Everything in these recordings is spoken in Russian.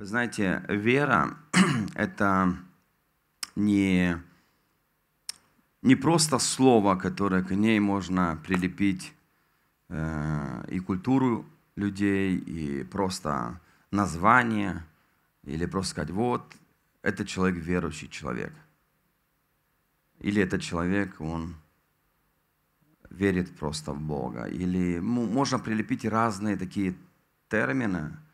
Вы знаете, вера — это не, не просто слово, которое к ней можно прилепить э, и культуру людей, и просто название, или просто сказать, вот, это человек верующий человек. Или этот человек, он верит просто в Бога. Или можно прилепить разные такие термины —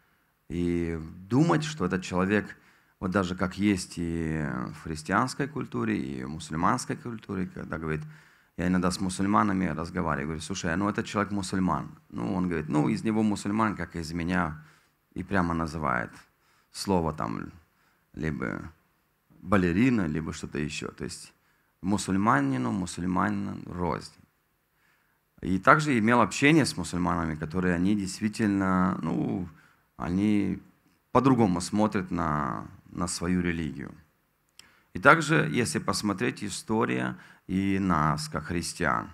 и думать, что этот человек, вот даже как есть и в христианской культуре, и в мусульманской культуре, когда говорит, я иногда с мусульманами разговариваю, говорю, слушай, а ну этот человек мусульман. Ну, он говорит, ну из него мусульман, как из меня, и прямо называет слово там, либо балерина, либо что-то еще. То есть мусульманину, мусульманин рознь. И также имел общение с мусульманами, которые они действительно, ну, они по-другому смотрят на, на свою религию. И также, если посмотреть история и нас, как христиан,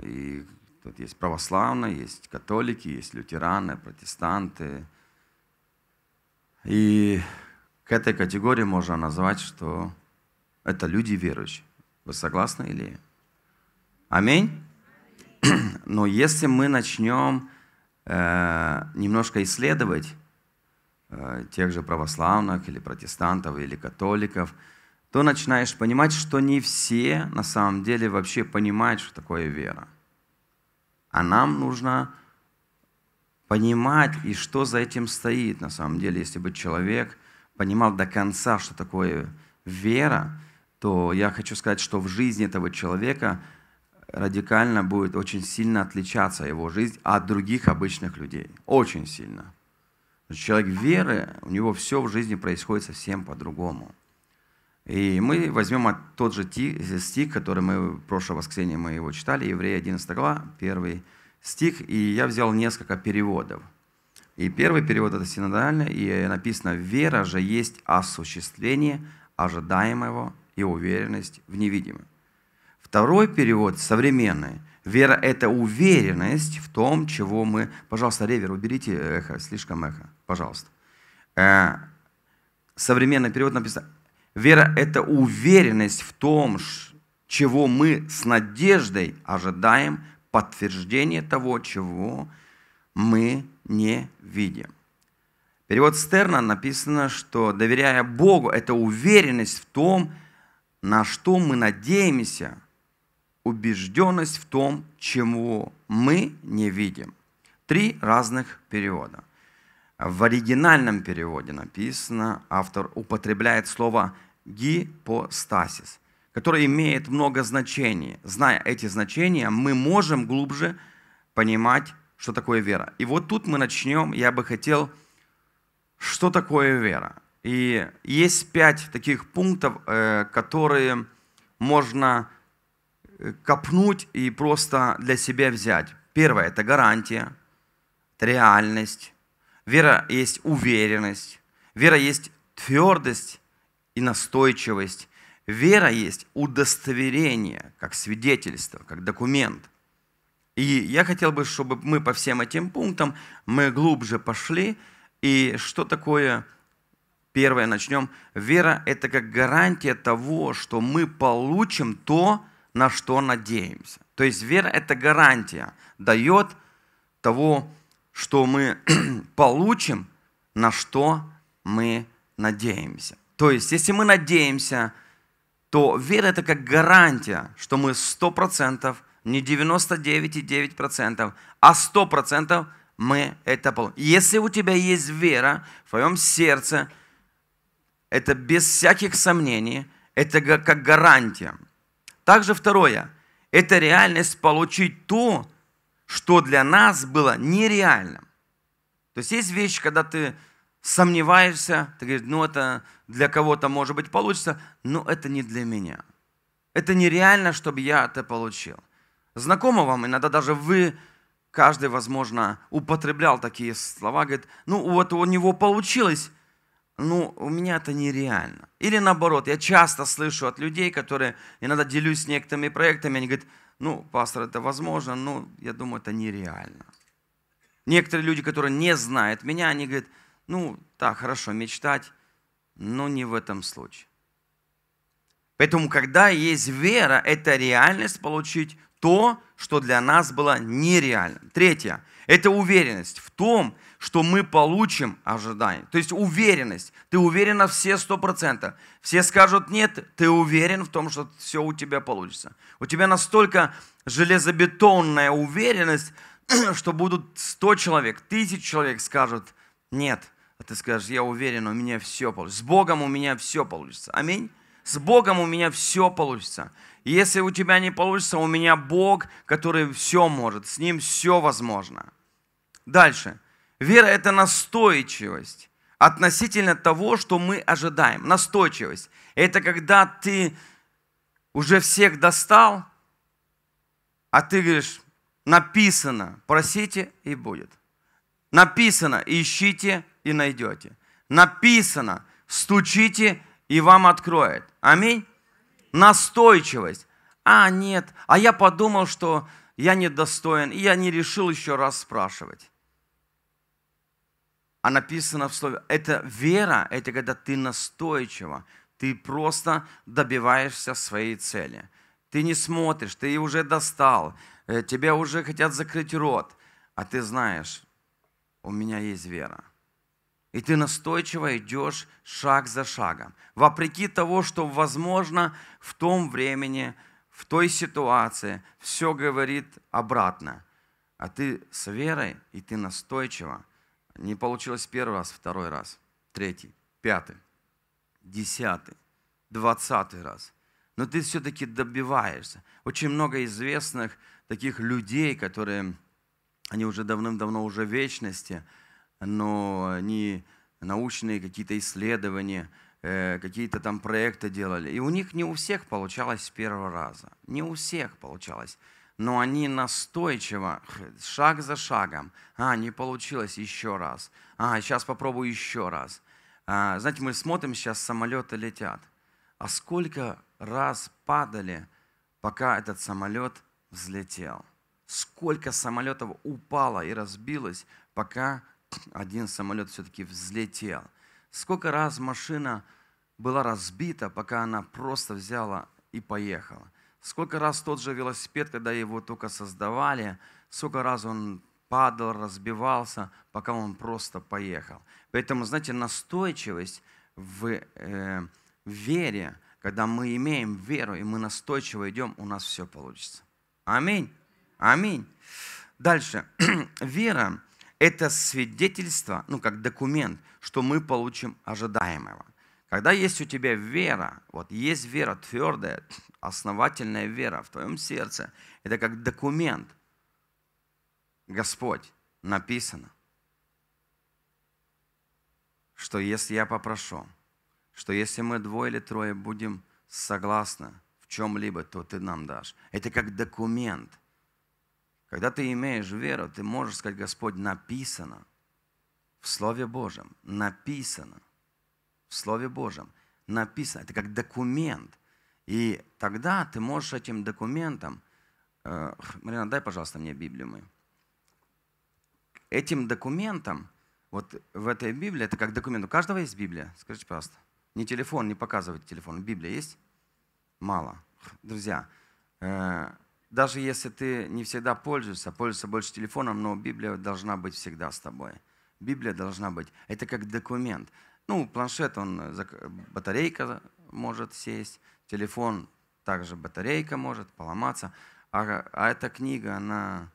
и тут есть православные, есть католики, есть лютераны, протестанты. И к этой категории можно назвать, что это люди верующие. Вы согласны или? Аминь? Но если мы начнем Э, немножко исследовать э, тех же православных или протестантов или католиков, то начинаешь понимать, что не все на самом деле вообще понимают, что такое вера. А нам нужно понимать, и что за этим стоит на самом деле. Если бы человек понимал до конца, что такое вера, то я хочу сказать, что в жизни этого человека – радикально будет очень сильно отличаться его жизнь от других обычных людей. Очень сильно. Человек веры, у него все в жизни происходит совсем по-другому. И мы возьмем тот же стих, который мы в прошлое воскресенье мы его читали, Евреи 11 глава, первый стих, и я взял несколько переводов. И первый перевод это синодальный, и написано «Вера же есть осуществление ожидаемого и уверенность в невидимом». Второй перевод, современный. Вера – это уверенность в том, чего мы… Пожалуйста, ревер, уберите э, эхо, слишком эхо, пожалуйста. Э, современный перевод написано. Вера – это уверенность в том, чего мы с надеждой ожидаем подтверждение того, чего мы не видим. Перевод Стерна написано, что доверяя Богу, это уверенность в том, на что мы надеемся – убежденность в том, чему мы не видим. Три разных перевода. В оригинальном переводе написано, автор употребляет слово «гипостасис», которое имеет много значений. Зная эти значения, мы можем глубже понимать, что такое вера. И вот тут мы начнем, я бы хотел, что такое вера. И есть пять таких пунктов, э, которые можно копнуть и просто для себя взять. Первое – это гарантия, это реальность. Вера есть уверенность. Вера есть твердость и настойчивость. Вера есть удостоверение, как свидетельство, как документ. И я хотел бы, чтобы мы по всем этим пунктам, мы глубже пошли. И что такое Первое начнем. Вера – это как гарантия того, что мы получим то, что на что надеемся. То есть вера – это гарантия, дает того, что мы получим, на что мы надеемся. То есть, если мы надеемся, то вера – это как гарантия, что мы 100%, не 99,9%, а 100% мы это получим. Если у тебя есть вера в твоем сердце, это без всяких сомнений, это как гарантия – также второе – это реальность получить то, что для нас было нереальным. То есть есть вещи, когда ты сомневаешься, ты говоришь, ну это для кого-то может быть получится, но это не для меня. Это нереально, чтобы я это получил. Знакомо вам, иногда даже вы, каждый, возможно, употреблял такие слова, говорит, ну вот у него получилось, ну, у меня это нереально. Или наоборот, я часто слышу от людей, которые, иногда делюсь с некоторыми проектами, они говорят, ну, пастор, это возможно, но я думаю, это нереально. Некоторые люди, которые не знают меня, они говорят, ну, да, хорошо, мечтать, но не в этом случае. Поэтому, когда есть вера, это реальность получить то, что для нас было нереально. Третье. Это уверенность в том, что мы получим ожидание. То есть уверенность. Ты уверена все сто процентов. Все скажут нет, ты уверен в том, что все у тебя получится. У тебя настолько железобетонная уверенность, что будут сто человек, тысяч человек скажут нет. А ты скажешь, я уверен, у меня все получится. С Богом у меня все получится. Аминь. С Богом у меня все получится. Если у тебя не получится, у меня Бог, который все может. С Ним все возможно. Дальше. Вера – это настойчивость относительно того, что мы ожидаем. Настойчивость – это когда ты уже всех достал, а ты говоришь, написано, просите и будет. Написано, ищите и найдете. Написано, стучите и вам откроет. Аминь. Настойчивость. А, нет, а я подумал, что я недостоин, и я не решил еще раз спрашивать а написано в слове, это вера, это когда ты настойчиво, ты просто добиваешься своей цели. Ты не смотришь, ты уже достал, э, тебя уже хотят закрыть рот, а ты знаешь, у меня есть вера. И ты настойчиво идешь шаг за шагом, вопреки того, что возможно в том времени, в той ситуации, все говорит обратно. А ты с верой, и ты настойчиво, не получилось первый раз, второй раз, третий, пятый, десятый, двадцатый раз. Но ты все-таки добиваешься. Очень много известных таких людей, которые, они уже давным-давно уже в вечности, но они научные какие-то исследования, э, какие-то там проекты делали. И у них не у всех получалось с первого раза. Не у всех получалось но они настойчиво, шаг за шагом. А, не получилось еще раз. А, сейчас попробую еще раз. А, знаете, мы смотрим, сейчас самолеты летят. А сколько раз падали, пока этот самолет взлетел? Сколько самолетов упало и разбилось, пока один самолет все-таки взлетел? Сколько раз машина была разбита, пока она просто взяла и поехала? Сколько раз тот же велосипед, когда его только создавали, сколько раз он падал, разбивался, пока он просто поехал. Поэтому, знаете, настойчивость в, э, вере, когда мы имеем веру и мы настойчиво идем, у нас все получится. Аминь. Аминь. Дальше. Вера – это свидетельство, ну, как документ, что мы получим ожидаемого – когда есть у тебя вера, вот есть вера твердая, основательная вера в твоем сердце, это как документ. Господь, написано, что если я попрошу, что если мы двое или трое будем согласны в чем-либо, то ты нам дашь. Это как документ. Когда ты имеешь веру, ты можешь сказать, Господь, написано в Слове Божьем, написано в Слове Божьем написано. Это как документ. И тогда ты можешь этим документом... Э, Марина, дай, пожалуйста, мне Библию мою. Этим документом, вот в этой Библии, это как документ. У каждого есть Библия? Скажите, пожалуйста. Не телефон, не показывайте телефон. Библия есть? Мало. Друзья, э, даже если ты не всегда пользуешься, пользуешься больше телефоном, но Библия должна быть всегда с тобой. Библия должна быть. Это как документ. Ну, планшет, он, э, э, батарейка может сесть, телефон также батарейка может поломаться. А, а эта книга, она,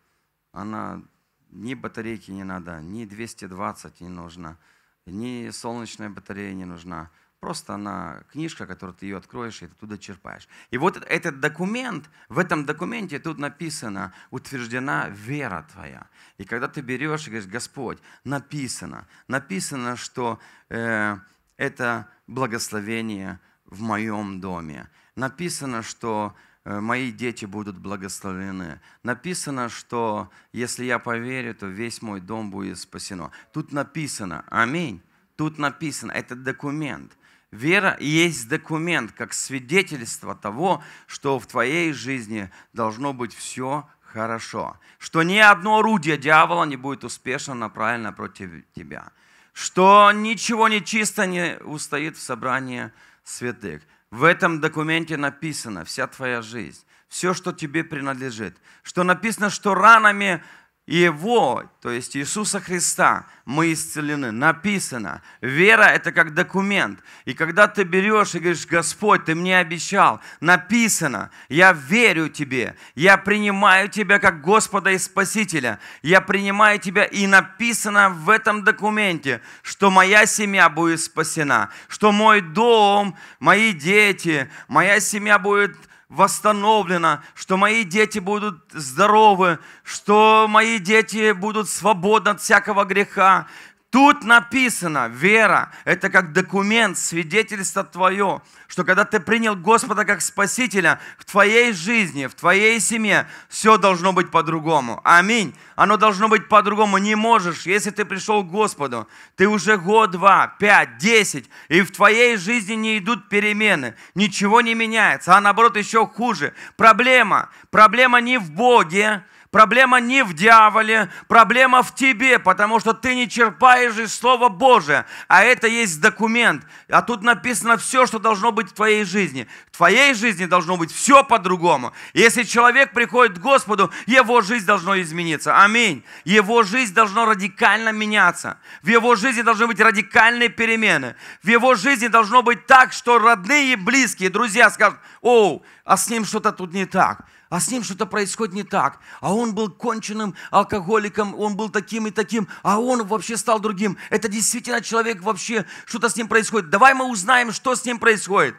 она ни батарейки не надо, ни 220 не нужна, ни солнечная батарея не нужна. Просто она книжка, которую ты ее откроешь, и ты туда черпаешь. И вот этот документ, в этом документе тут написано, утверждена вера твоя. И когда ты берешь и говоришь, Господь, написано, написано, что э, это благословение в моем доме. Написано, что э, мои дети будут благословлены. Написано, что если я поверю, то весь мой дом будет спасено. Тут написано, аминь. Тут написано, это документ – Вера есть документ, как свидетельство того, что в твоей жизни должно быть все хорошо. Что ни одно орудие дьявола не будет успешно направлено против тебя. Что ничего нечисто не устоит в собрании святых. В этом документе написана вся твоя жизнь, все, что тебе принадлежит. Что написано, что ранами его, то есть Иисуса Христа, мы исцелены. Написано. Вера – это как документ. И когда ты берешь и говоришь, Господь, ты мне обещал, написано, я верю Тебе, я принимаю Тебя как Господа и Спасителя, я принимаю Тебя, и написано в этом документе, что моя семья будет спасена, что мой дом, мои дети, моя семья будет спасена восстановлена, что мои дети будут здоровы, что мои дети будут свободны от всякого греха, Тут написано, вера – это как документ, свидетельство твое, что когда ты принял Господа как Спасителя, в твоей жизни, в твоей семье все должно быть по-другому. Аминь. Оно должно быть по-другому. Не можешь, если ты пришел к Господу, ты уже год, два, пять, десять, и в твоей жизни не идут перемены, ничего не меняется, а наоборот еще хуже. Проблема. Проблема не в Боге, Проблема не в дьяволе, проблема в тебе, потому что ты не черпаешь из Слова Божия. А это есть документ. А тут написано все, что должно быть в твоей жизни. В твоей жизни должно быть все по-другому. Если человек приходит к Господу, его жизнь должна измениться. Аминь. Его жизнь должна радикально меняться. В его жизни должны быть радикальные перемены. В его жизни должно быть так, что родные, и близкие, друзья скажут, «Оу, а с ним что-то тут не так» а с ним что-то происходит не так. А он был конченным алкоголиком, он был таким и таким, а он вообще стал другим. Это действительно человек вообще, что-то с ним происходит. Давай мы узнаем, что с ним происходит.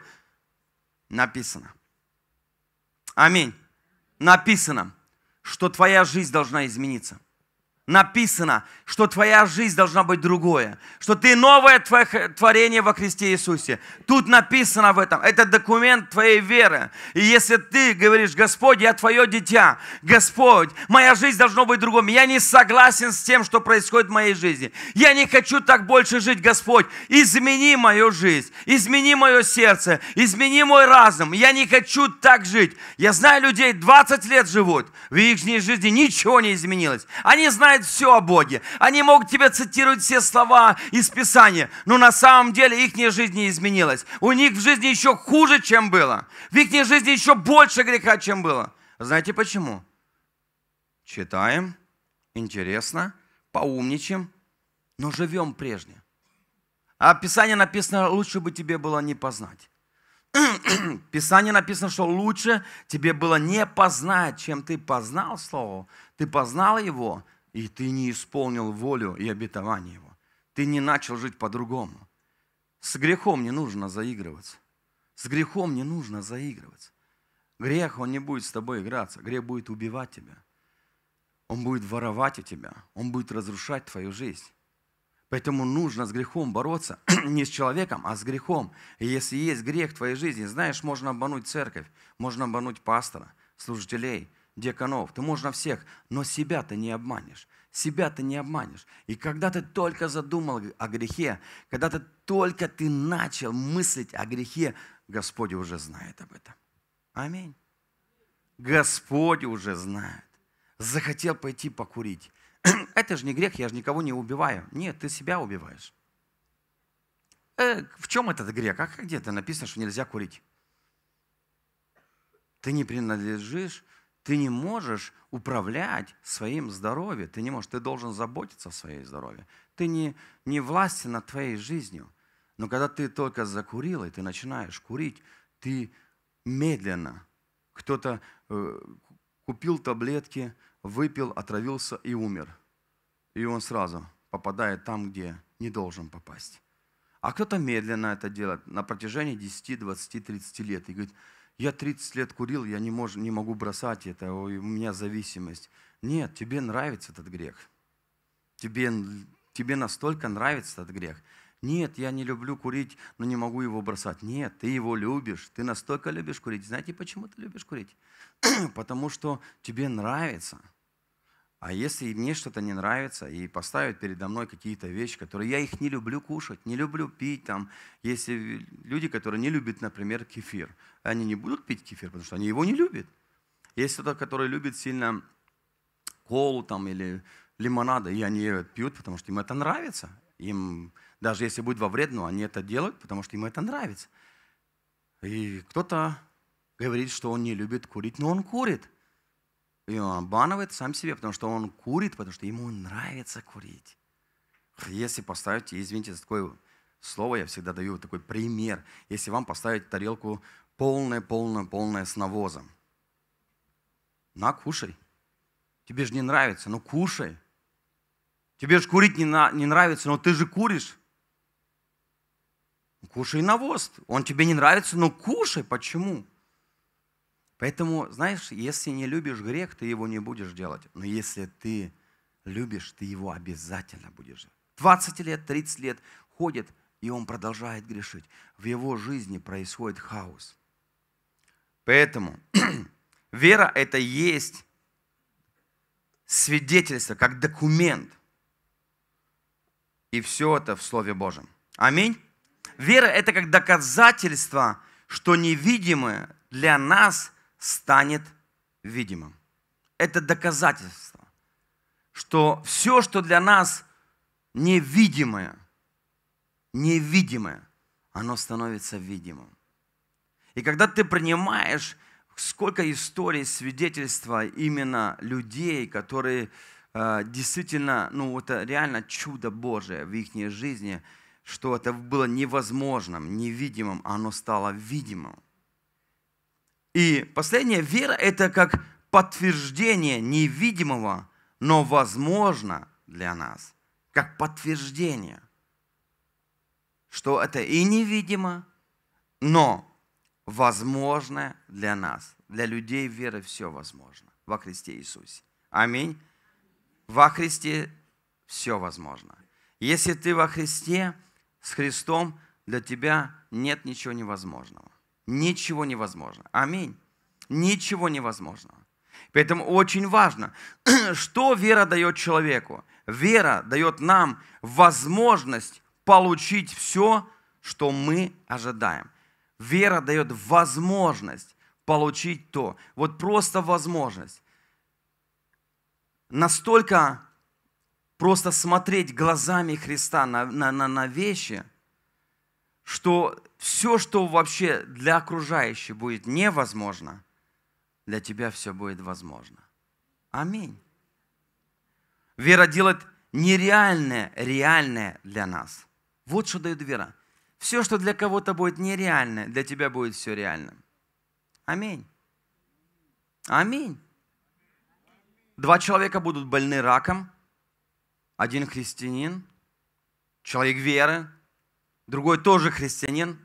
Написано. Аминь. Написано, что твоя жизнь должна измениться написано, что твоя жизнь должна быть другое, что ты новое творение во Христе Иисусе. Тут написано в этом. Это документ твоей веры. И если ты говоришь, Господь, я твое дитя, Господь, моя жизнь должна быть другом. Я не согласен с тем, что происходит в моей жизни. Я не хочу так больше жить, Господь. Измени мою жизнь, измени мое сердце, измени мой разум. Я не хочу так жить. Я знаю людей, 20 лет живут, в их жизни ничего не изменилось. Они знают знают все о Боге. Они могут тебе цитировать все слова из Писания, но на самом деле их жизнь не изменилась. У них в жизни еще хуже, чем было. В их жизни еще больше греха, чем было. Знаете почему? Читаем, интересно, поумничаем, но живем прежне. А Писание написано, лучше бы тебе было не познать. Писание написано, что лучше тебе было не познать, чем ты познал Слово, ты познал его, и ты не исполнил волю и обетование Его. Ты не начал жить по-другому. С грехом не нужно заигрываться. С грехом не нужно заигрываться. Грех, он не будет с тобой играться. Грех будет убивать тебя. Он будет воровать у тебя. Он будет разрушать твою жизнь. Поэтому нужно с грехом бороться не с человеком, а с грехом. И если есть грех в твоей жизни, знаешь, можно обмануть церковь, можно обмануть пастора, служителей – деканов, ты можешь на всех, но себя ты не обманешь. Себя ты не обманешь. И когда ты только задумал о грехе, когда ты только ты начал мыслить о грехе, Господь уже знает об этом. Аминь. Господь уже знает. Захотел пойти покурить. Это же не грех, я же никого не убиваю. Нет, ты себя убиваешь. Э, в чем этот грех? А где-то написано, что нельзя курить. Ты не принадлежишь ты не можешь управлять своим здоровьем. Ты не можешь, ты должен заботиться о своей здоровье. Ты не, не власти над твоей жизнью. Но когда ты только закурил, и ты начинаешь курить, ты медленно. Кто-то э, купил таблетки, выпил, отравился и умер. И он сразу попадает там, где не должен попасть. А кто-то медленно это делает на протяжении 10, 20, 30 лет и говорит, я 30 лет курил, я не, мож, не могу бросать это, у меня зависимость. Нет, тебе нравится этот грех. Тебе, тебе настолько нравится этот грех. Нет, я не люблю курить, но не могу его бросать. Нет, ты его любишь, ты настолько любишь курить. Знаете, почему ты любишь курить? Потому что тебе нравится – а если мне что-то не нравится, и поставят передо мной какие-то вещи, которые я их не люблю кушать, не люблю пить, там, если люди, которые не любят, например, кефир, они не будут пить кефир, потому что они его не любят. Есть кто-то, который любит сильно колу там, или лимонады, и они ее пьют, потому что им это нравится. Им, даже если будет во вред, но они это делают, потому что им это нравится. И кто-то говорит, что он не любит курить, но он курит – и он обманывает сам себе, потому что он курит, потому что ему нравится курить. Если поставить, извините за такое слово, я всегда даю такой пример. Если вам поставить тарелку полная, полная, полная с навозом. На, кушай. Тебе же не нравится, но ну, кушай. Тебе же курить не, на, не нравится, но ты же куришь. Кушай навоз. Он тебе не нравится, но кушай. Почему? Поэтому, знаешь, если не любишь грех, ты его не будешь делать. Но если ты любишь, ты его обязательно будешь делать. 20 лет, 30 лет ходит, и он продолжает грешить. В его жизни происходит хаос. Поэтому вера – это есть свидетельство, как документ. И все это в Слове Божьем. Аминь. Вера – это как доказательство, что невидимое для нас – станет видимым. Это доказательство, что все, что для нас невидимое, невидимое, оно становится видимым. И когда ты принимаешь, сколько историй, свидетельства именно людей, которые э, действительно, ну это реально чудо Божие в их жизни, что это было невозможным, невидимым, оно стало видимым. И последняя вера – это как подтверждение невидимого, но возможно для нас, как подтверждение, что это и невидимо, но возможно для нас. Для людей веры все возможно во Христе Иисусе. Аминь. Во Христе все возможно. Если ты во Христе, с Христом, для тебя нет ничего невозможного ничего невозможно. Аминь. Ничего невозможного. Поэтому очень важно, что вера дает человеку. Вера дает нам возможность получить все, что мы ожидаем. Вера дает возможность получить то. Вот просто возможность. Настолько просто смотреть глазами Христа на, на, на, на вещи, что все, что вообще для окружающих будет невозможно, для тебя все будет возможно. Аминь. Вера делает нереальное, реальное для нас. Вот что дает вера. Все, что для кого-то будет нереальное, для тебя будет все реальным. Аминь. Аминь. Два человека будут больны раком. Один христианин, человек веры, другой тоже христианин,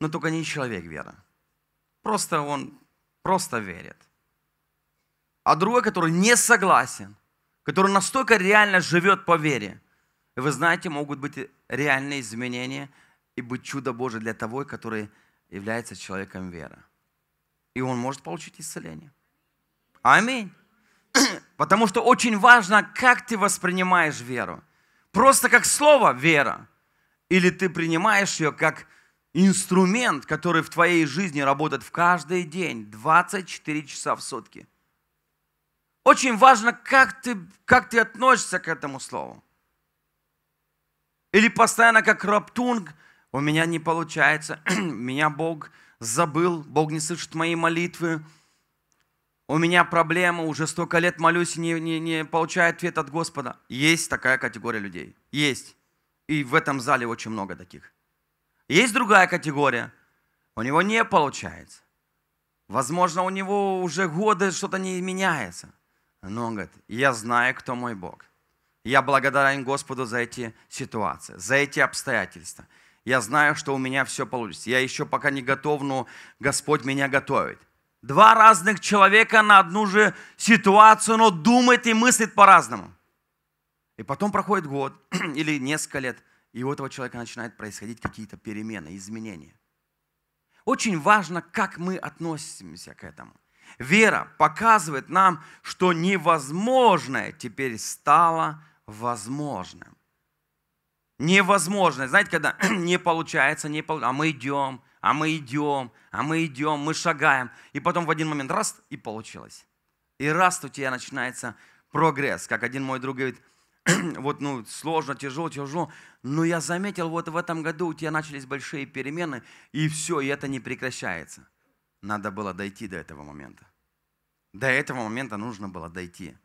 но только не человек вера. Просто он просто верит. А другой, который не согласен, который настолько реально живет по вере, и вы знаете, могут быть реальные изменения и быть чудо Божие для того, который является человеком веры. И он может получить исцеление. Аминь. Потому что очень важно, как ты воспринимаешь веру. Просто как слово «вера». Или ты принимаешь ее как инструмент, который в твоей жизни работает в каждый день, 24 часа в сутки. Очень важно, как ты, как ты относишься к этому слову. Или постоянно как раптунг, у меня не получается, меня Бог забыл, Бог не слышит мои молитвы, у меня проблема, уже столько лет молюсь и не, не, не получаю ответ от Господа. Есть такая категория людей. Есть. И в этом зале очень много таких. Есть другая категория. У него не получается. Возможно, у него уже годы что-то не меняется. Но он говорит, я знаю, кто мой Бог. Я благодарен Господу за эти ситуации, за эти обстоятельства. Я знаю, что у меня все получится. Я еще пока не готов, но Господь меня готовит. Два разных человека на одну же ситуацию, но думает и мыслит по-разному. И потом проходит год или несколько лет – и у этого человека начинают происходить какие-то перемены, изменения. Очень важно, как мы относимся к этому. Вера показывает нам, что невозможное теперь стало возможным. Невозможное. Знаете, когда не получается, не получается, а мы идем, а мы идем, а мы идем, мы шагаем. И потом в один момент раз, и получилось. И раз у тебя начинается прогресс. Как один мой друг говорит, вот, ну, сложно, тяжело, тяжело. Но я заметил, вот в этом году у тебя начались большие перемены, и все, и это не прекращается. Надо было дойти до этого момента. До этого момента нужно было дойти.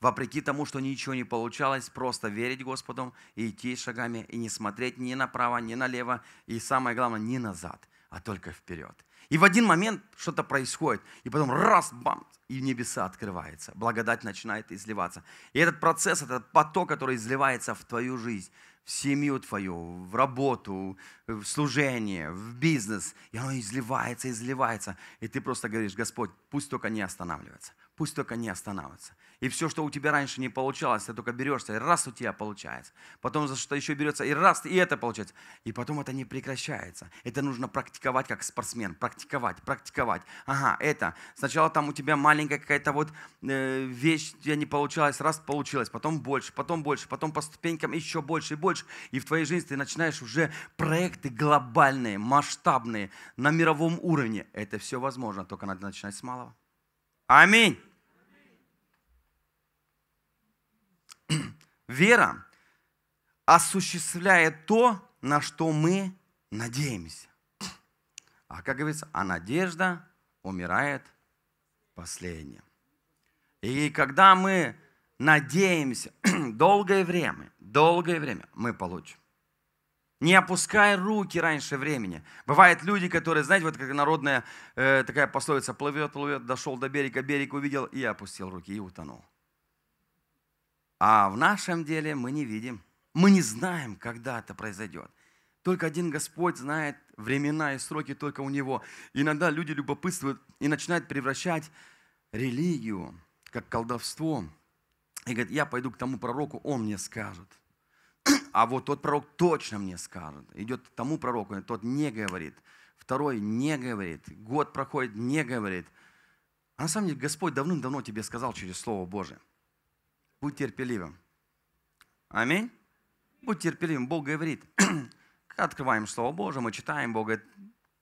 Вопреки тому, что ничего не получалось, просто верить Господу и идти шагами, и не смотреть ни направо, ни налево, и самое главное, не назад, а только вперед. И в один момент что-то происходит, и потом раз, бам, и небеса открывается. Благодать начинает изливаться. И этот процесс, этот поток, который изливается в твою жизнь, в семью твою, в работу, в служение, в бизнес, и оно изливается, изливается. И ты просто говоришь, Господь, пусть только не останавливается пусть только не останавливается. И все, что у тебя раньше не получалось, ты только берешься, и раз у тебя получается. Потом за что то еще берется, и раз, и это получается. И потом это не прекращается. Это нужно практиковать как спортсмен. Практиковать, практиковать. Ага, это. Сначала там у тебя маленькая какая-то вот э, вещь, у тебя не получалось, раз получилось, потом больше, потом больше, потом по ступенькам еще больше и больше. И в твоей жизни ты начинаешь уже проекты глобальные, масштабные, на мировом уровне. Это все возможно, только надо начинать с малого. Аминь. Вера осуществляет то, на что мы надеемся. А как говорится, а надежда умирает последним. И когда мы надеемся долгое время, долгое время мы получим. Не опускай руки раньше времени. Бывают люди, которые, знаете, вот как народная э, такая пословица, плывет, плывет, дошел до берега, берег увидел и опустил руки, и утонул. А в нашем деле мы не видим, мы не знаем, когда это произойдет. Только один Господь знает времена и сроки только у Него. Иногда люди любопытствуют и начинают превращать религию, как колдовство. И говорят, я пойду к тому пророку, он мне скажет – а вот тот пророк точно мне скажет. Идет к тому пророку, тот не говорит. Второй не говорит. Год проходит, не говорит. А на самом деле Господь давным-давно тебе сказал через Слово Божие. Будь терпеливым. Аминь. Будь терпеливым. Бог говорит. Открываем Слово Божие, мы читаем. Бог говорит,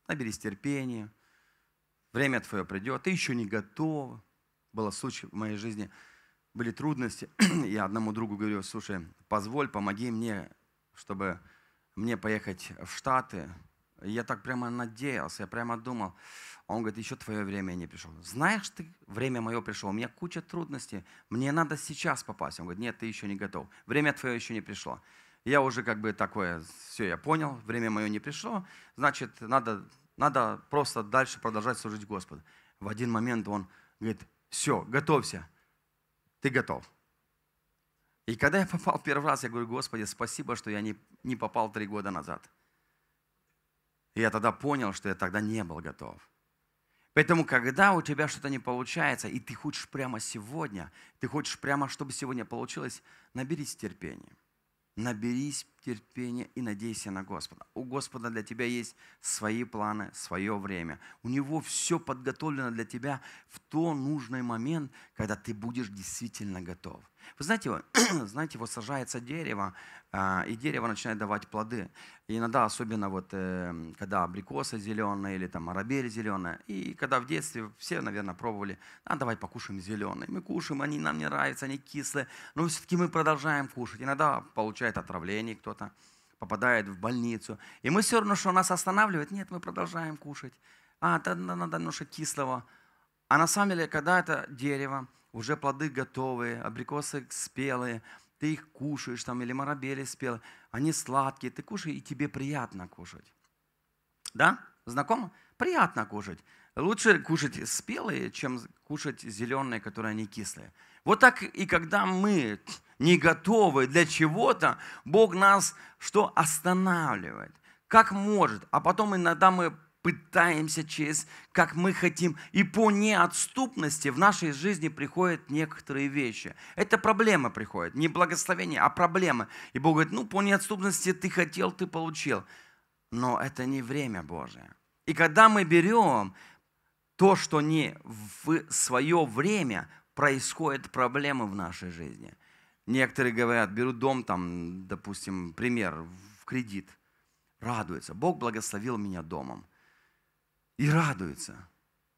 наберись терпения. Время твое придет. Ты еще не готов. Был случай в моей жизни – были трудности, я одному другу говорю, слушай, позволь, помоги мне, чтобы мне поехать в Штаты. Я так прямо надеялся, я прямо думал. он говорит, еще твое время не пришло. Знаешь ты, время мое пришло, у меня куча трудностей, мне надо сейчас попасть. Он говорит, нет, ты еще не готов, время твое еще не пришло. Я уже как бы такое, все, я понял, время мое не пришло, значит, надо, надо просто дальше продолжать служить Господу. В один момент он говорит, все, готовься, ты готов. И когда я попал первый раз, я говорю, Господи, спасибо, что я не, не попал три года назад. И я тогда понял, что я тогда не был готов. Поэтому, когда у тебя что-то не получается, и ты хочешь прямо сегодня, ты хочешь прямо, чтобы сегодня получилось, наберись терпения, наберись терпение и надейся на Господа. У Господа для тебя есть свои планы, свое время. У Него все подготовлено для тебя в то нужный момент, когда ты будешь действительно готов. Вы знаете, знаете вот сажается дерево, а, и дерево начинает давать плоды. И иногда, особенно вот, э, когда абрикосы зеленые или там арабель зеленая, и когда в детстве все, наверное, пробовали, а давай покушаем зеленые. Мы кушаем, они нам не нравятся, они кислые, но все-таки мы продолжаем кушать. Иногда получает отравление кто кто-то попадает в больницу. И мы все равно, что нас останавливает, нет, мы продолжаем кушать. А, да, да, надо немножко кислого. А на самом деле, когда это дерево, уже плоды готовые, абрикосы спелые, ты их кушаешь, там, или марабели спелые, они сладкие, ты кушаешь, и тебе приятно кушать. Да? Знакомо? Приятно кушать. Лучше кушать спелые, чем кушать зеленые, которые не кислые. Вот так и когда мы не готовы для чего-то, Бог нас что останавливает? Как может? А потом иногда мы пытаемся через, как мы хотим. И по неотступности в нашей жизни приходят некоторые вещи. Это проблемы приходят, не благословение, а проблемы. И Бог говорит, ну, по неотступности ты хотел, ты получил. Но это не время Божие. И когда мы берем то, что не в свое время, происходят проблемы в нашей жизни. Некоторые говорят, берут дом, там, допустим, пример, в кредит. Радуется. Бог благословил меня домом. И радуется.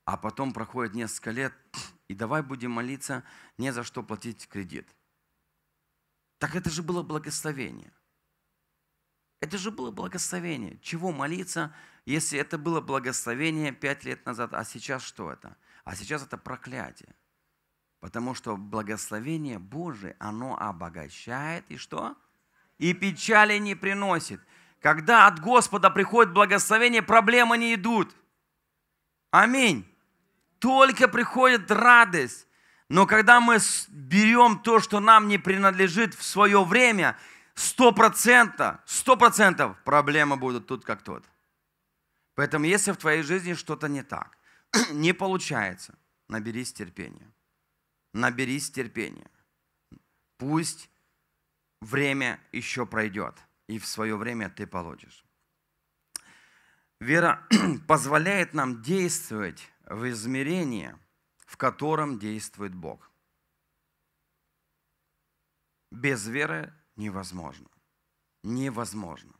А потом проходит несколько лет, и давай будем молиться, не за что платить кредит. Так это же было благословение. Это же было благословение. Чего молиться, если это было благословение пять лет назад, а сейчас что это? А сейчас это проклятие. Потому что благословение Божие, оно обогащает и что? И печали не приносит. Когда от Господа приходит благословение, проблемы не идут. Аминь. Только приходит радость. Но когда мы берем то, что нам не принадлежит в свое время, сто процентов, сто процентов проблемы будут тут как тут. Поэтому если в твоей жизни что-то не так, не получается, наберись терпения наберись терпения. Пусть время еще пройдет, и в свое время ты получишь. Вера позволяет нам действовать в измерении, в котором действует Бог. Без веры невозможно. Невозможно.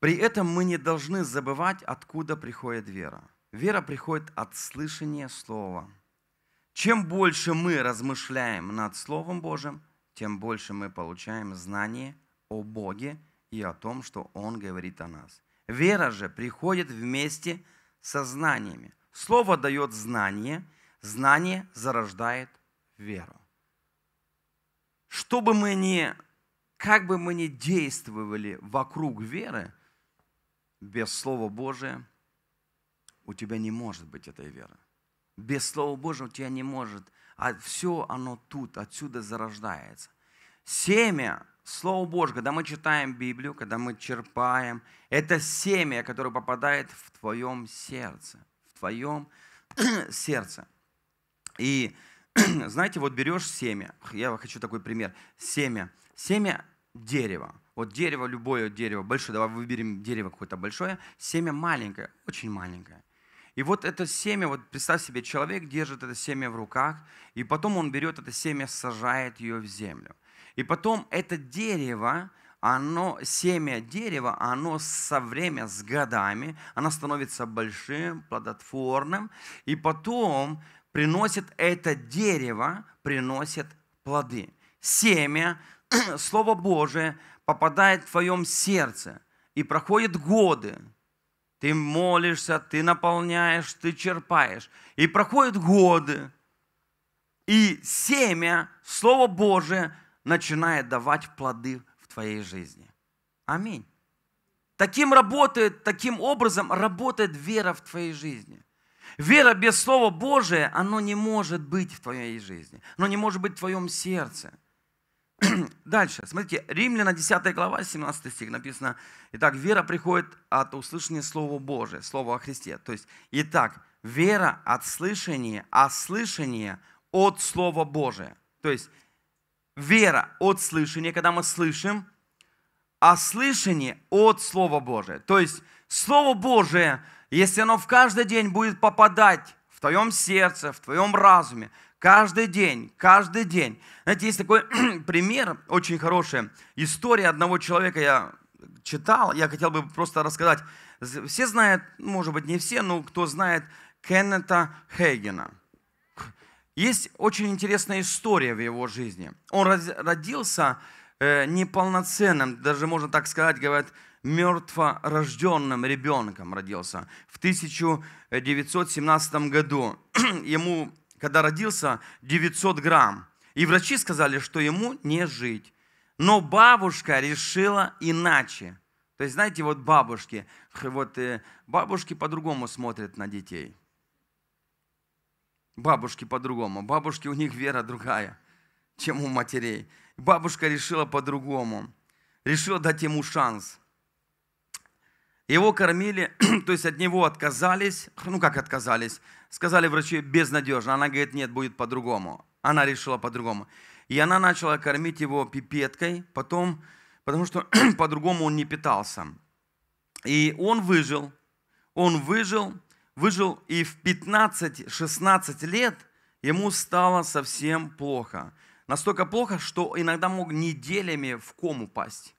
При этом мы не должны забывать, откуда приходит вера. Вера приходит от слышания Слова. Чем больше мы размышляем над Словом Божьим, тем больше мы получаем знание о Боге и о том, что Он говорит о нас. Вера же приходит вместе со знаниями. Слово дает знание, знание зарождает веру. Что бы мы ни, как бы мы ни действовали вокруг веры, без Слова Божия у тебя не может быть этой веры. Без Слова Божьего у тебя не может. А все оно тут, отсюда зарождается. Семя, Слово Божье, когда мы читаем Библию, когда мы черпаем, это семя, которое попадает в твоем сердце. В твоем сердце. И знаете, вот берешь семя, я хочу такой пример, семя, семя дерева – вот дерево, любое дерево, большое, давай выберем дерево какое-то большое, семя маленькое, очень маленькое. И вот это семя, вот представь себе, человек держит это семя в руках, и потом он берет это семя, сажает ее в землю. И потом это дерево, оно, семя дерева, оно со временем, с годами, оно становится большим, плодотворным, и потом приносит это дерево, приносит плоды. Семя, Слово Божие, попадает в твоем сердце, и проходят годы, ты молишься, ты наполняешь, ты черпаешь. И проходят годы, и семя, Слово Божие, начинает давать плоды в твоей жизни. Аминь. Таким работает, таким образом работает вера в твоей жизни. Вера без Слова Божия, оно не может быть в твоей жизни. Оно не может быть в твоем сердце. Дальше, смотрите, Римляна 10 глава, 17 стих написано, «Итак, вера приходит от услышания Слова Божия, Слова о Христе». То есть, итак, вера от слышания, а слышание от Слова Божия. То есть, вера от слышания, когда мы слышим, а слышание от Слова Божия. То есть, Слово Божие, если оно в каждый день будет попадать в твоем сердце, в твоем разуме, Каждый день, каждый день. Знаете, есть такой пример, очень хороший. История одного человека я читал, я хотел бы просто рассказать. Все знают, может быть не все, но кто знает Кеннета Хейгена. Есть очень интересная история в его жизни. Он родился э, неполноценным, даже можно так сказать, говорят, мертворожденным ребенком родился в 1917 году. Ему когда родился, 900 грамм. И врачи сказали, что ему не жить. Но бабушка решила иначе. То есть, знаете, вот бабушки, вот э, бабушки по-другому смотрят на детей. Бабушки по-другому. Бабушки, у них вера другая, чем у матерей. Бабушка решила по-другому. Решила дать ему шанс. Его кормили, то есть от него отказались. Ну как отказались? Сказали врачи, безнадежно. Она говорит, нет, будет по-другому. Она решила по-другому. И она начала кормить его пипеткой, потом, потому что по-другому он не питался. И он выжил, он выжил, выжил, и в 15-16 лет ему стало совсем плохо. Настолько плохо, что иногда мог неделями в кому пасть.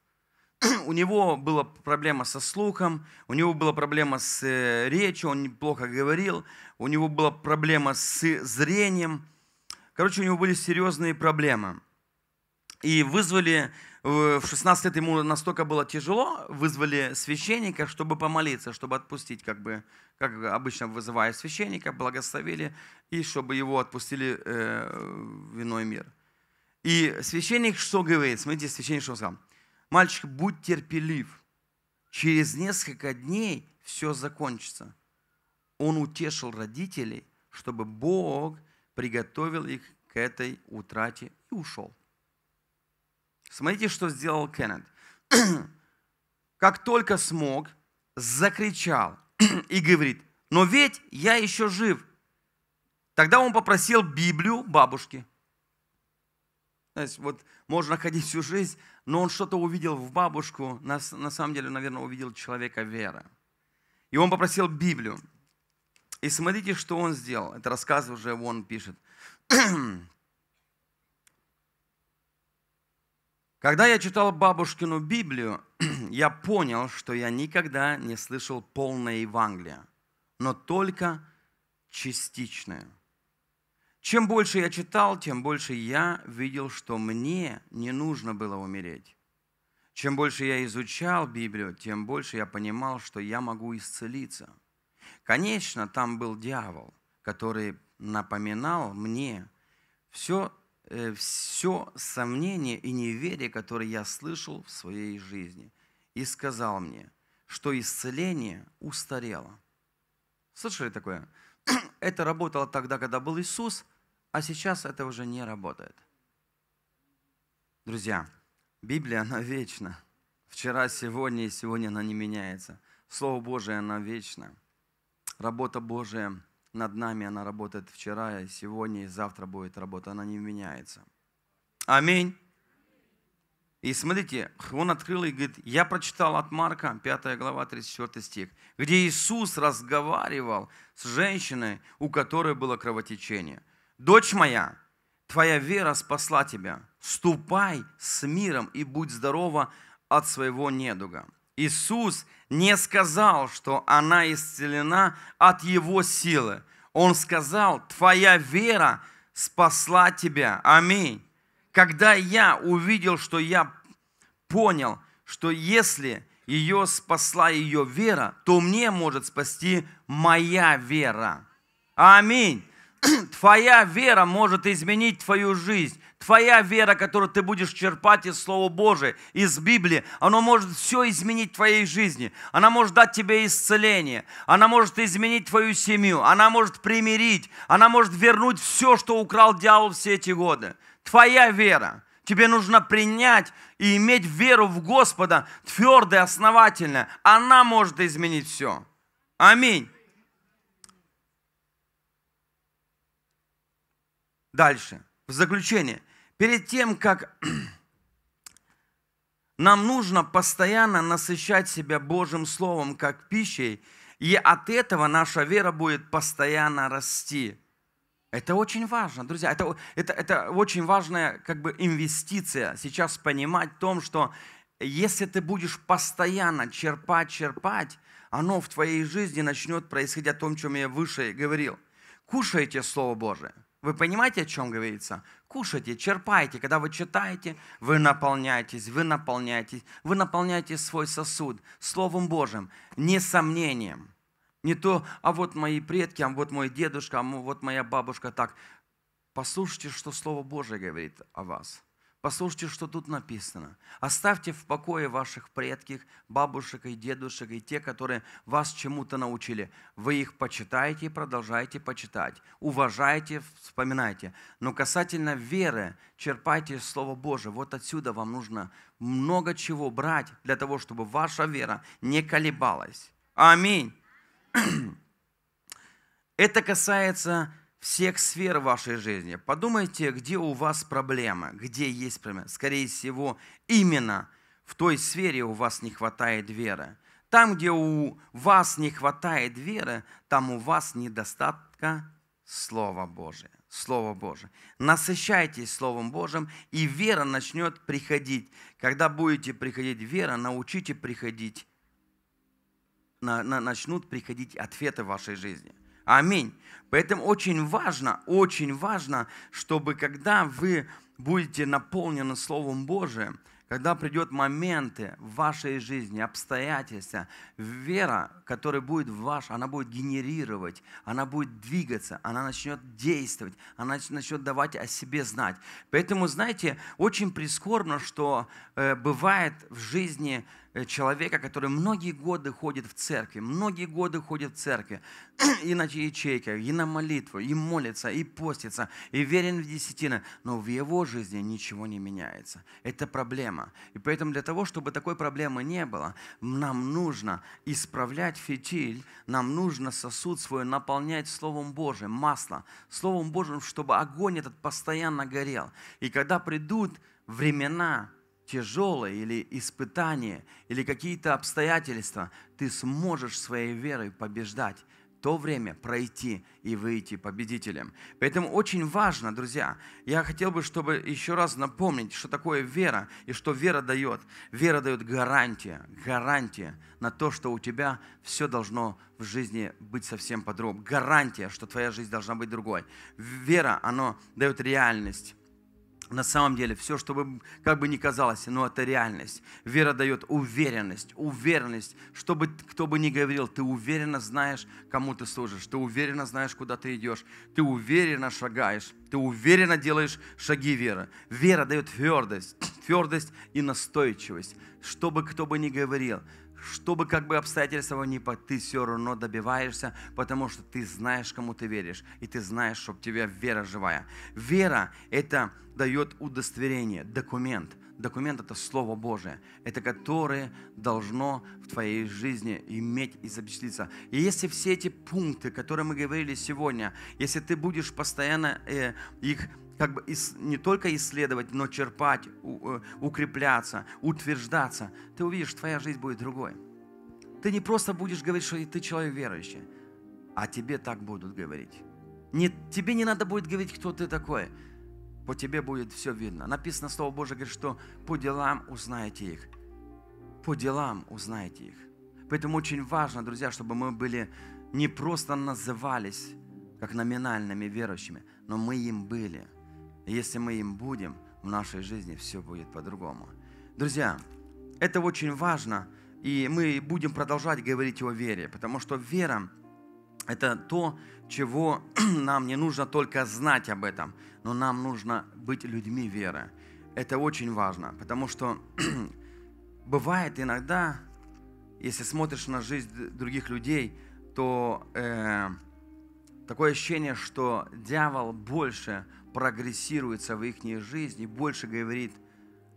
у него была проблема со слухом, у него была проблема с э, речью, он неплохо говорил, у него была проблема с зрением. Короче, у него были серьезные проблемы. И вызвали, в 16 лет ему настолько было тяжело, вызвали священника, чтобы помолиться, чтобы отпустить, как бы, как обычно вызывая священника, благословили, и чтобы его отпустили э, в иной мир. И священник что говорит? Смотрите, священник что сказал. Мальчик, будь терпелив. Через несколько дней все закончится. Он утешил родителей, чтобы Бог приготовил их к этой утрате и ушел. Смотрите, что сделал Кеннет. Как только смог, закричал и говорит, но ведь я еще жив. Тогда он попросил Библию бабушки есть вот можно ходить всю жизнь, но он что-то увидел в бабушку, на, на самом деле, наверное, увидел человека веры. И он попросил Библию. И смотрите, что он сделал. Это рассказ уже он пишет. Когда я читал бабушкину Библию, я понял, что я никогда не слышал полное Евангелие, но только частичное – чем больше я читал, тем больше я видел, что мне не нужно было умереть. Чем больше я изучал Библию, тем больше я понимал, что я могу исцелиться. Конечно, там был дьявол, который напоминал мне все, э, все сомнение и неверие, которые я слышал в своей жизни, и сказал мне, что исцеление устарело. Слышали такое? Это работало тогда, когда был Иисус, а сейчас это уже не работает. Друзья, Библия, она вечна. Вчера, сегодня и сегодня она не меняется. Слово Божие, она вечна. Работа Божия над нами, она работает вчера, и сегодня и завтра будет работа. Она не меняется. Аминь. И смотрите, он открыл и говорит, я прочитал от Марка, 5 глава, 34 стих, где Иисус разговаривал с женщиной, у которой было кровотечение. «Дочь моя, твоя вера спасла тебя. Ступай с миром и будь здорова от своего недуга». Иисус не сказал, что она исцелена от его силы. Он сказал, твоя вера спасла тебя. Аминь когда я увидел, что я понял, что если ее спасла ее вера, то мне может спасти моя вера. Аминь. Твоя вера может изменить твою жизнь. Твоя вера, которую ты будешь черпать из Слова Божия, из Библии, она может все изменить в твоей жизни. Она может дать тебе исцеление. Она может изменить твою семью. Она может примирить. Она может вернуть все, что украл дьявол все эти годы твоя вера. Тебе нужно принять и иметь веру в Господа твердой, и основательно. Она может изменить все. Аминь. Дальше. В заключение. Перед тем, как нам нужно постоянно насыщать себя Божьим Словом как пищей, и от этого наша вера будет постоянно расти. Это очень важно, друзья. Это, это, это очень важная как бы инвестиция. Сейчас понимать в том, что если ты будешь постоянно черпать, черпать, оно в твоей жизни начнет происходить о том, чем я выше говорил. Кушайте Слово Божие. Вы понимаете, о чем говорится? Кушайте, черпайте. Когда вы читаете, вы наполняетесь, вы наполняетесь, вы наполняете свой сосуд Словом Божьим, не сомнением. Не то, а вот мои предки, а вот мой дедушка, а вот моя бабушка так. Послушайте, что Слово Божие говорит о вас. Послушайте, что тут написано. Оставьте в покое ваших предков, бабушек и дедушек, и те, которые вас чему-то научили. Вы их почитаете и продолжаете почитать. Уважайте, вспоминайте. Но касательно веры, черпайте Слово Божие. Вот отсюда вам нужно много чего брать для того, чтобы ваша вера не колебалась. Аминь. Это касается всех сфер вашей жизни. Подумайте, где у вас проблемы, где есть проблема. Скорее всего, именно в той сфере у вас не хватает веры. Там, где у вас не хватает веры, там у вас недостатка Слова Божия. Слово Божие. Насыщайтесь Словом Божьим, и вера начнет приходить. Когда будете приходить вера, научите приходить на, на, начнут приходить ответы в вашей жизни. Аминь. Поэтому очень важно, очень важно, чтобы когда вы будете наполнены Словом Божиим, когда придет моменты в вашей жизни, обстоятельства, вера, которая будет ваша, она будет генерировать, она будет двигаться, она начнет действовать, она начнет давать о себе знать. Поэтому, знаете, очень прискорбно, что э, бывает в жизни Э, человека, который многие годы ходит в церкви, многие годы ходит в церкви, и на ячейке, и на молитву, и молится, и постится, и верен в десятины, но в его жизни ничего не меняется. Это проблема. И поэтому для того, чтобы такой проблемы не было, нам нужно исправлять фитиль, нам нужно сосуд свой наполнять Словом Божьим, масло, Словом Божьим, чтобы огонь этот постоянно горел. И когда придут времена, тяжелое или испытание, или какие-то обстоятельства, ты сможешь своей верой побеждать то время пройти и выйти победителем. Поэтому очень важно, друзья, я хотел бы, чтобы еще раз напомнить, что такое вера и что вера дает. Вера дает гарантия, гарантия на то, что у тебя все должно в жизни быть совсем по-другому. Гарантия, что твоя жизнь должна быть другой. Вера, она дает реальность на самом деле, все, что бы, как бы ни казалось, но это реальность. Вера дает уверенность, уверенность. Что бы кто бы ни говорил, ты уверенно знаешь, кому ты служишь, ты уверенно знаешь, куда ты идешь, ты уверенно шагаешь, ты уверенно делаешь шаги веры. Вера дает твердость, твердость и настойчивость. Что бы кто бы ни говорил, чтобы как бы обстоятельства не по, ты все равно добиваешься, потому что ты знаешь, кому ты веришь, и ты знаешь, чтобы тебя вера живая. Вера – это дает удостоверение, документ. Документ – это Слово Божие, это которое должно в твоей жизни иметь и запечатлиться. И если все эти пункты, которые мы говорили сегодня, если ты будешь постоянно э, их как бы не только исследовать, но черпать, э, укрепляться, утверждаться, ты увидишь, твоя жизнь будет другой. Ты не просто будешь говорить, что ты человек верующий, а тебе так будут говорить. Не, тебе не надо будет говорить, кто ты такой. По тебе будет все видно. Написано Слово Божие, говорит, что по делам узнаете их. По делам узнаете их. Поэтому очень важно, друзья, чтобы мы были не просто назывались как номинальными верующими, но мы им были – и если мы им будем, в нашей жизни все будет по-другому. Друзья, это очень важно, и мы будем продолжать говорить о вере, потому что вера – это то, чего нам не нужно только знать об этом, но нам нужно быть людьми веры. Это очень важно, потому что бывает иногда, если смотришь на жизнь других людей, то э, такое ощущение, что дьявол больше прогрессируется в их жизни, больше говорит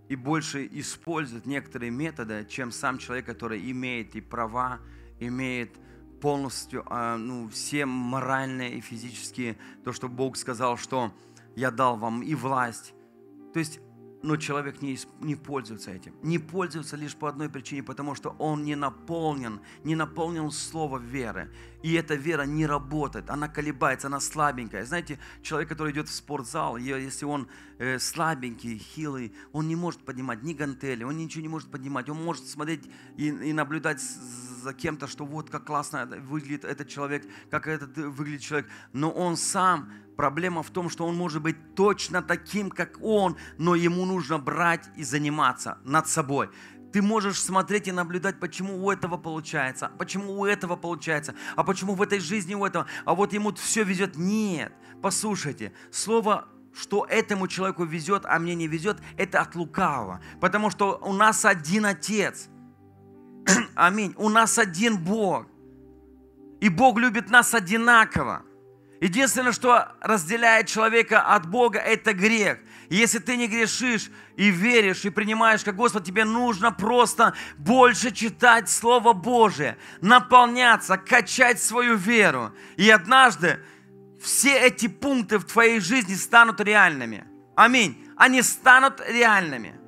и больше использует некоторые методы, чем сам человек, который имеет и права, имеет полностью а, ну, все моральные и физические, то, что Бог сказал, что я дал вам и власть. То есть но человек не, не пользуется этим. Не пользуется лишь по одной причине, потому что он не наполнен, не наполнен слово веры. И эта вера не работает, она колебается, она слабенькая. Знаете, человек, который идет в спортзал, если он э, слабенький, хилый, он не может поднимать ни гантели, он ничего не может поднимать. Он может смотреть и, и наблюдать за кем-то, что вот как классно выглядит этот человек, как этот выглядит человек. Но он сам Проблема в том, что он может быть точно таким, как он, но ему нужно брать и заниматься над собой. Ты можешь смотреть и наблюдать, почему у этого получается, почему у этого получается, а почему в этой жизни у этого, а вот ему все везет. Нет, послушайте, слово что этому человеку везет, а мне не везет, это от лукавого. Потому что у нас один Отец. Аминь. У нас один Бог. И Бог любит нас одинаково. Единственное, что разделяет человека от Бога, это грех. если ты не грешишь и веришь, и принимаешь, как Господь, тебе нужно просто больше читать Слово Божие, наполняться, качать свою веру. И однажды все эти пункты в твоей жизни станут реальными. Аминь. Они станут реальными.